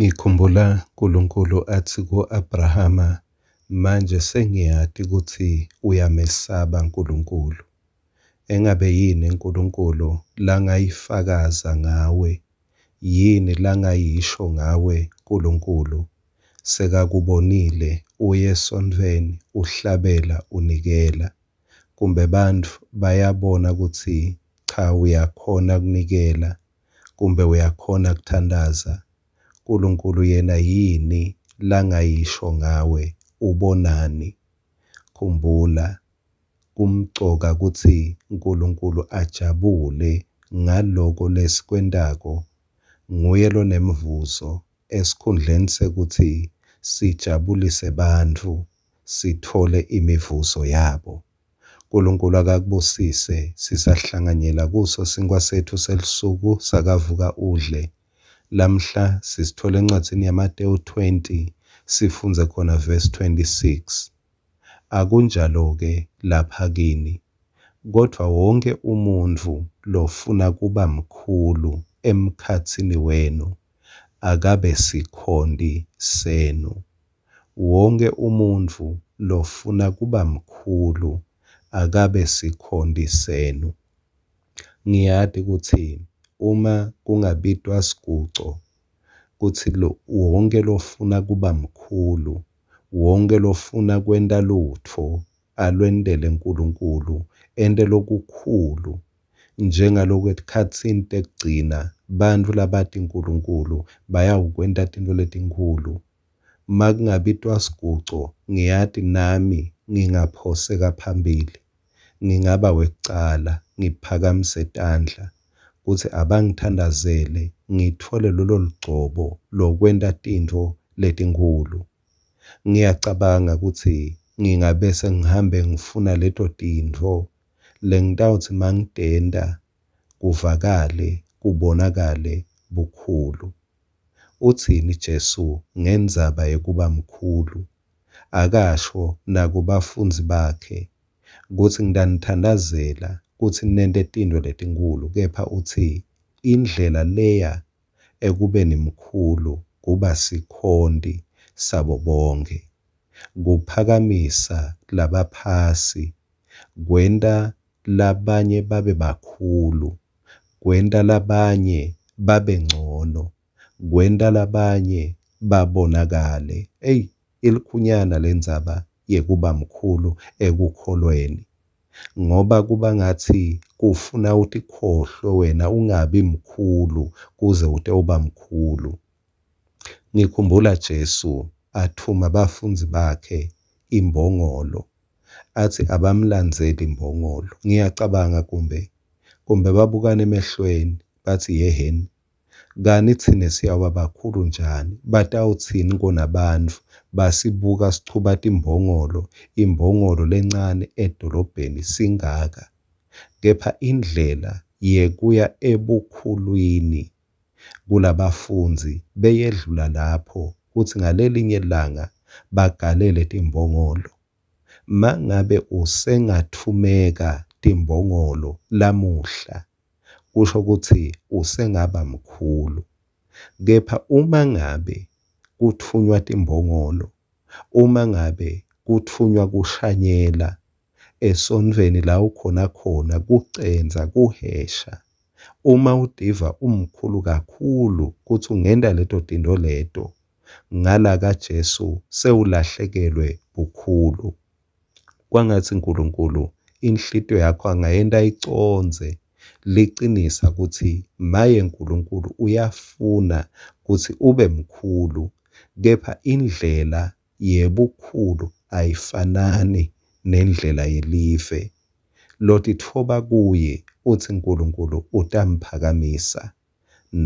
Ngikhumbula uNkulunkulu athi ku-Abhrahama, manje sengiyati ukuthi uyamesaba Nkulunkulu, engabe yini Nkulunkulu langayifakaza ngawe, yini langayisho ngawe Nkulunkulu, sekakubonile uya esondweni uhlabela unikela, kumbe bantfu bayabona kutsi cha uyakhona kunikela, kumbe uyakhona kuthandaza, Nkulunkulu yena yini langayisho ngawe ubonani? Khumbula, kumqoka kutsi Nkulunkulu ajabule ngaloko lesikwentako, nguye lonemvuso esikhundleni sekutsi sijabulise bantfu sitfole imivuso yabo. Nkulunkulu akakubusise sisahlanganyela kuso sinkhwa setfu selusuku sakavuka udle. Lamhla sizithola encwadini yamaTewu 20 sifunde khona verse 26. Akunjalo-ke lapha kini kodwa wonke umuntu lofuna kuba mkhulu emkhathini wenu akabe sikhondi senu wonke umuntu lofuna kuba mkhulu akabe sikhondi senu ngiyadi ukuthi uma kungabitwa sguco, kuthi wonke lofuna kuba mkhulu, wonke lofuna kwenta lutfo, alwentele nkulunkulu, ente lokukhulu, njengaloku etikhatsini tekugcina bantfu labati nkhulunkulu bayawukwenta tintfo letinkhulu. Makungabitwa sguco ngiyati nami ngingaphoseka phambili, ngingaba wekucala, ngiphakamise tandla ukuthi abangithandazele ngithole lolo ligcobo lokwenta tintfo letinkhulu ngiyacabanga ukuthi ngingabe sengihambe ngifuna leto tintfo lengitawuthi mangitenda kuvakale kubonakale bukhulu uthini Jesu ngendzaba yekuba mkhulu akasho nakubafundzi bakhe kuthi ngitanithandazela uthi nento etindwe letinkhulu kepha uthi indlela leya ekubeni mkhulu kuba sikhonti sabo bonke kuphakamisa labaphasi kwenta labanye babe bakhulu kwenta labanye babe ngcono kwenta labanye babonakale eyi ilikhunyana lendzaba yekuba mkhulu ekukholweni ngoba kuba ngathi kufuna uthi khohlwe wena ungabi mkhulu kuze ude uba mkhulu. Ngikhumbula Jesu athuma abafunzi bakhe imbongolo athi abamlandzeli imbongolo. Ngiyacabanga kumbe kumbe babukana emehlweni bathi yehheni kani thina siyaba bakhulu njani batawuthini konabantu basibuka sichubata imbongolo imbongolo lencane edolobheni singaka kepha indlela yekuya ebukhulwini kulabafundzi beyedlula lapho kuthi ngalelinye langa bagalele timbongolo mangabe usengathumeka timbongolo lamuhla kusho ukuthi usengaba mkhulu. Kepha uma ngabe kuthunywa timbongolo, uma ngabe kuthunywa kushanyela esonveni la ukhona khona kucenza kuhesha uma udiva umkhulu kakhulu kuthi ungenda leto dindo leto ngala kaJesu sewulahlekelwe bukhulu kwangathi uNkulunkulu inhlito yakho angayenda iconze liqinisa ukuthi maye nkulunkulu uyafuna kuthi ube mkhulu kepha indlela yebukhulu ayifanani nendlela yelive lotithoba kuye uthi nkulunkulu utamphakamisa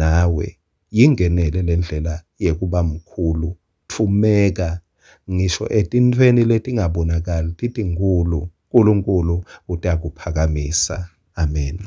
nawe yingenele le ndlela yekuba mkhulu thumeka ngisho etintweni letingabonakali titinkhulu nkulunkulu utakuphakamisa amen